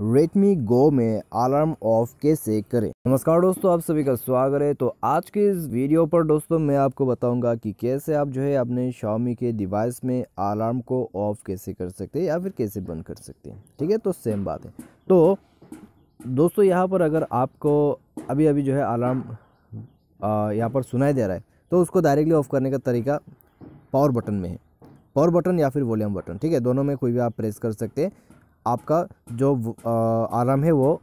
Redmi गो में alarm off कैसे करें नमस्कार दोस्तों आप सभी का स्वागत है तो आज के इस वीडियो पर दोस्तों मैं आपको बताऊंगा कि कैसे आप जो है अपने शॉमी के डिवाइस में अलार्म को ऑफ कैसे कर सकते हैं या फिर कैसे बंद कर सकते हैं ठीक है तो सेम बात है तो दोस्तों यहाँ पर अगर आपको अभी अभी जो है अलार्म यहाँ पर सुनाई दे रहा है तो उसको डायरेक्टली ऑफ करने का तरीका पावर बटन में है पावर बटन या फिर वॉल्यूम बटन ठीक है दोनों में कोई भी आप प्रेस कर सकते हैं आपका जो आराम है वो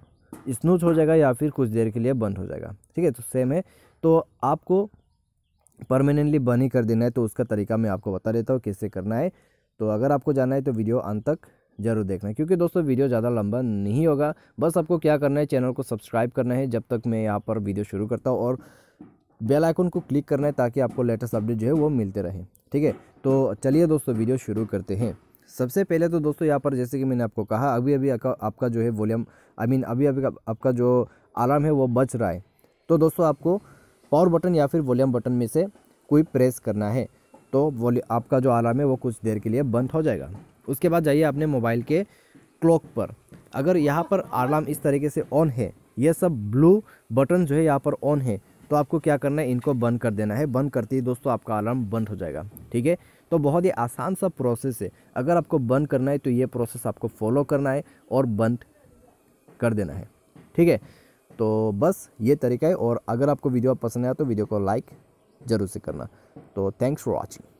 स्नूज हो जाएगा या फिर कुछ देर के लिए बंद हो जाएगा ठीक है तो सेम है तो आपको परमानेंटली बंद ही कर देना है तो उसका तरीका मैं आपको बता देता हूँ कैसे करना है तो अगर आपको जाना है तो वीडियो अंत तक जरूर देखना क्योंकि दोस्तों वीडियो ज़्यादा लंबा नहीं होगा बस आपको क्या करना है चैनल को सब्सक्राइब करना है जब तक मैं यहाँ पर वीडियो शुरू करता हूँ और बेल आइकन को क्लिक करना है ताकि आपको लेटेस्ट अपडेट जो है वो मिलते रहे ठीक है तो चलिए दोस्तों वीडियो शुरू करते हैं सबसे पहले तो दोस्तों यहाँ पर जैसे कि मैंने आपको कहा अभी अभी आपका जो है वॉल्यूम आई मीन अभी अभी आपका जो अलार्म है वो बच रहा है तो दोस्तों आपको पावर बटन या फिर वॉल्यूम बटन में से कोई प्रेस करना है तो वॉल्यू आपका जो अलार्म है वो कुछ देर के लिए बंद हो जाएगा उसके बाद जाइए अपने मोबाइल के क्लॉक पर अगर यहाँ पर अलार्म इस तरीके से ऑन है यह सब ब्लू बटन जो है यहाँ पर ऑन है तो आपको क्या करना है इनको बंद कर देना है बंद करते ही दोस्तों आपका अलार्म बंद हो जाएगा ठीक है तो बहुत ही आसान सा प्रोसेस है अगर आपको बंद करना है तो ये प्रोसेस आपको फॉलो करना है और बंद कर देना है ठीक है तो बस ये तरीका है और अगर आपको वीडियो पसंद आया तो वीडियो को लाइक ज़रूर से करना तो थैंक्स फॉर वॉचिंग